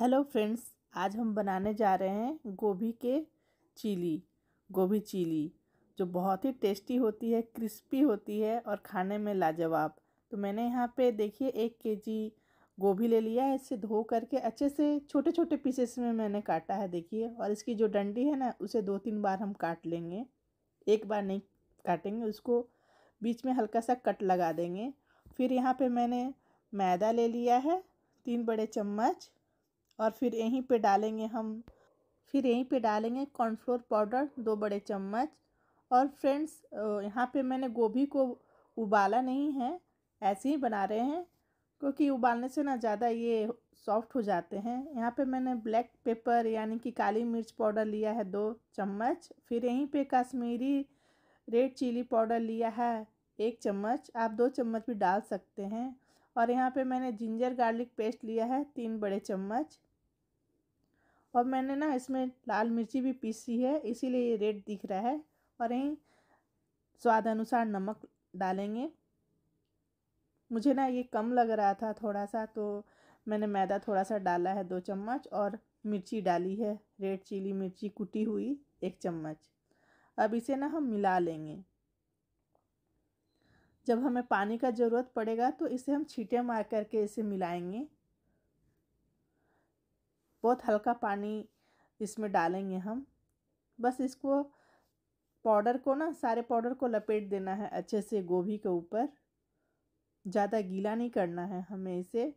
hello friends आज हम बनाने जा रहे हैं गोभी के चिली गोभी चिली जो बहुत ही टेस्टी होती है क्रिस्पी होती है और खाने में लाजवाब तो मैंने यहाँ पे देखिए एक केजी गोभी ले लिया है इसे धो करके अच्छे से छोटे छोटे पीसेस में मैंने काटा है देखिए और इसकी जो डंडी है ना उसे दो तीन बार हम काट लेंगे एक बार नहीं काटेंगे उसको बीच में हल्का सा कट लगा देंगे फिर यहाँ पर मैंने मैदा ले लिया है तीन बड़े चम्मच और फिर यहीं पे डालेंगे हम फिर यहीं पे डालेंगे कॉर्नफ्लोर पाउडर दो बड़े चम्मच और फ्रेंड्स यहाँ पे मैंने गोभी को उबाला नहीं है ऐसे ही बना रहे हैं क्योंकि उबालने से ना ज़्यादा ये सॉफ्ट हो जाते हैं यहाँ पे मैंने ब्लैक पेपर यानी कि काली मिर्च पाउडर लिया है दो चम्मच फिर यहीं पे कश्मीरी रेड चिली पाउडर लिया है एक चम्मच आप दो चम्मच भी डाल सकते हैं और यहाँ पे मैंने जिंजर गार्लिक पेस्ट लिया है तीन बड़े चम्मच और मैंने ना इसमें लाल मिर्ची भी पीसी है इसीलिए ये रेड दिख रहा है और यहीं स्वाद अनुसार नमक डालेंगे मुझे ना ये कम लग रहा था थोड़ा सा तो मैंने मैदा थोड़ा सा डाला है दो चम्मच और मिर्ची डाली है रेड चिली मिर्ची कुटी हुई एक चम्मच अब इसे ना हम मिला लेंगे जब हमें पानी का ज़रूरत पड़ेगा तो इसे हम छीटे मार करके इसे मिलाएंगे बहुत हल्का पानी इसमें डालेंगे हम बस इसको पाउडर को ना सारे पाउडर को लपेट देना है अच्छे से गोभी के ऊपर ज़्यादा गीला नहीं करना है हमें इसे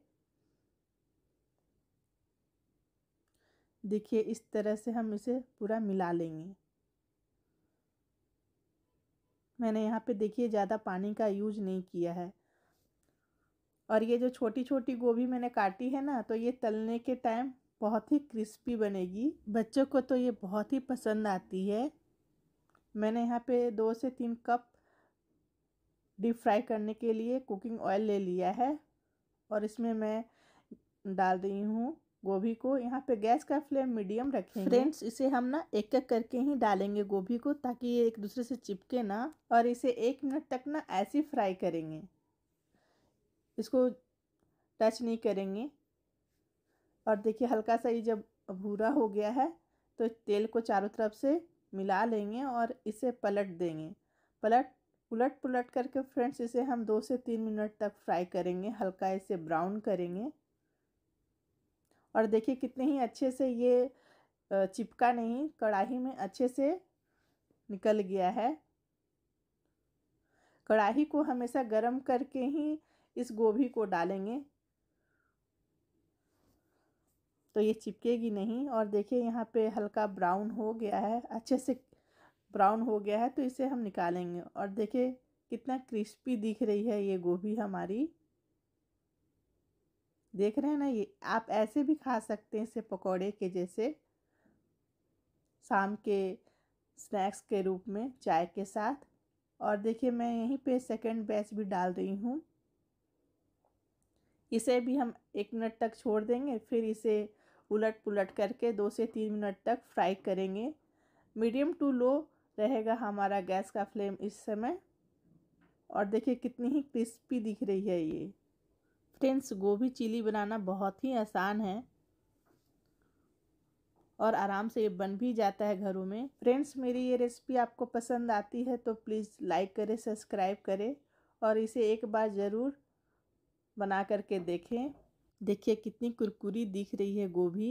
देखिए इस तरह से हम इसे पूरा मिला लेंगे मैंने यहाँ पे देखिए ज़्यादा पानी का यूज नहीं किया है और ये जो छोटी छोटी गोभी मैंने काटी है ना तो ये तलने के टाइम बहुत ही क्रिस्पी बनेगी बच्चों को तो ये बहुत ही पसंद आती है मैंने यहाँ पे दो से तीन कप डीप फ्राई करने के लिए कुकिंग ऑयल ले लिया है और इसमें मैं डाल रही हूँ गोभी को यहाँ पे गैस का फ्लेम मीडियम रखें फ्रेंड्स इसे हम ना एक एक करके ही डालेंगे गोभी को ताकि ये एक दूसरे से चिपके ना और इसे एक मिनट तक ना ऐसे फ्राई करेंगे इसको टच नहीं करेंगे और देखिए हल्का सा ये जब भूरा हो गया है तो तेल को चारों तरफ से मिला लेंगे और इसे पलट देंगे पलट उलट पुलट करके फ्रेंड्स इसे हम दो से तीन मिनट तक फ्राई करेंगे हल्का इसे ब्राउन करेंगे और देखिए कितने ही अच्छे से ये चिपका नहीं कढ़ाही में अच्छे से निकल गया है कढ़ाही को हमेशा गर्म करके ही इस गोभी को डालेंगे तो ये चिपकेगी नहीं और देखिए यहाँ पे हल्का ब्राउन हो गया है अच्छे से ब्राउन हो गया है तो इसे हम निकालेंगे और देखिए कितना क्रिस्पी दिख रही है ये गोभी हमारी देख रहे हैं ना ये आप ऐसे भी खा सकते हैं इसे पकोड़े के जैसे शाम के स्नैक्स के रूप में चाय के साथ और देखिए मैं यहीं पे सेकंड बैच भी डाल रही हूँ इसे भी हम एक मिनट तक छोड़ देंगे फिर इसे उलट पुलट करके दो से तीन मिनट तक फ्राई करेंगे मीडियम टू लो रहेगा हमारा गैस का फ्लेम इस समय और देखिए कितनी ही क्रिस्पी दिख रही है ये फ्रेंड्स गोभी चिली बनाना बहुत ही आसान है और आराम से ये बन भी जाता है घरों में फ्रेंड्स मेरी ये रेसिपी आपको पसंद आती है तो प्लीज़ लाइक करें सब्सक्राइब करें और इसे एक बार ज़रूर बना करके देखें देखिए कितनी कुरकुरी दिख रही है गोभी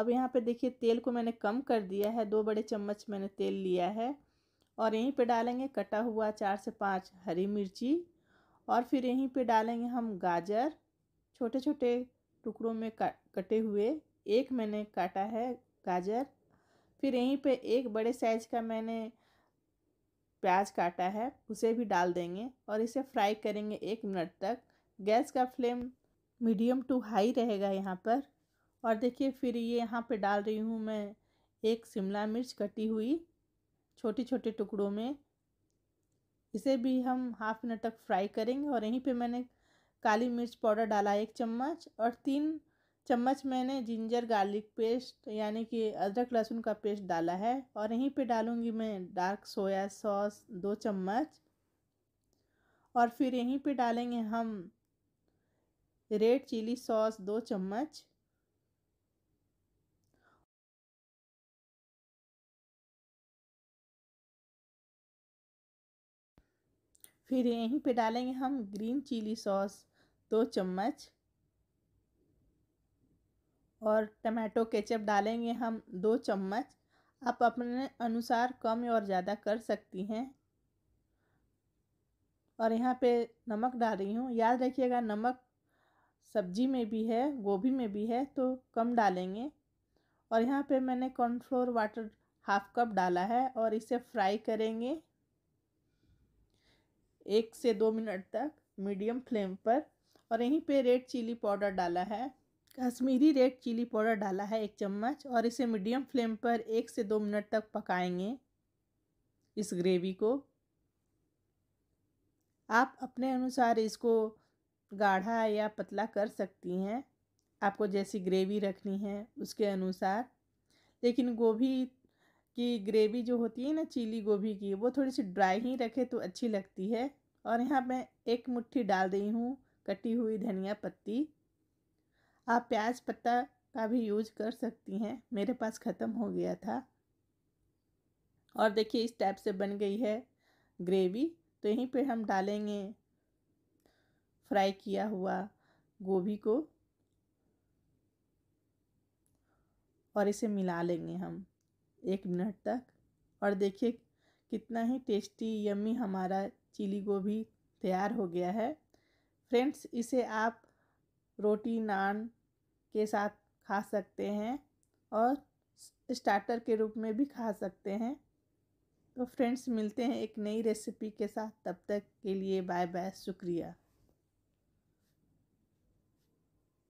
अब यहाँ पे देखिए तेल को मैंने कम कर दिया है दो बड़े चम्मच मैंने तेल लिया है और यहीं पे डालेंगे कटा हुआ चार से पाँच हरी मिर्ची और फिर यहीं पे डालेंगे हम गाजर छोटे छोटे टुकड़ों में कटे हुए एक मैंने काटा है गाजर फिर यहीं पे एक बड़े साइज का मैंने प्याज काटा है उसे भी डाल देंगे और इसे फ्राई करेंगे एक मिनट तक गैस का फ्लेम मीडियम टू हाई रहेगा यहाँ पर और देखिए फिर ये यहाँ पे डाल रही हूँ मैं एक शिमला मिर्च कटी हुई छोटे छोटे टुकड़ों में इसे भी हम हाफ मिनट तक फ्राई करेंगे और यहीं पे मैंने काली मिर्च पाउडर डाला एक चम्मच और तीन चम्मच मैंने जिंजर गार्लिक पेस्ट यानी कि अदरक लहसुन का पेस्ट डाला है और यहीं पे डालूँगी मैं डार्क सोया सॉस दो चम्मच और फिर यहीं पे डालेंगे हम रेड चिली सॉस दो चम्मच फिर यहीं पे डालेंगे हम ग्रीन चिली सॉस दो चम्मच और टमाटो केचप डालेंगे हम दो चम्मच आप अपने अनुसार कम और ज़्यादा कर सकती हैं और यहाँ पे नमक डाल रही हूँ याद रखिएगा नमक सब्जी में भी है गोभी में भी है तो कम डालेंगे और यहाँ पे मैंने कॉर्नफ्लोर वाटर हाफ कप डाला है और इसे फ्राई करेंगे एक से दो मिनट तक मीडियम फ्लेम पर और यहीं पे रेड चिली पाउडर डाला है कश्मीरी रेड चिली पाउडर डाला है एक चम्मच और इसे मीडियम फ्लेम पर एक से दो मिनट तक पकाएंगे इस ग्रेवी को आप अपने अनुसार इसको गाढ़ा या पतला कर सकती हैं आपको जैसी ग्रेवी रखनी है उसके अनुसार लेकिन गोभी की ग्रेवी जो होती है ना चीली गोभी की वो थोड़ी सी ड्राई ही रखे तो अच्छी लगती है और यहाँ मैं एक मुट्ठी डाल रही हूँ कटी हुई धनिया पत्ती आप प्याज पत्ता का भी यूज कर सकती हैं मेरे पास ख़त्म हो गया था और देखिए इस टाइप से बन गई है ग्रेवी तो यहीं पे हम डालेंगे फ्राई किया हुआ गोभी को और इसे मिला लेंगे हम एक मिनट तक और देखिए कितना ही टेस्टी यम्मी हमारा चिली गोभी तैयार हो गया है फ्रेंड्स इसे आप रोटी नान के साथ खा सकते हैं और स्टार्टर के रूप में भी खा सकते हैं तो फ्रेंड्स मिलते हैं एक नई रेसिपी के साथ तब तक के लिए बाय बाय शुक्रिया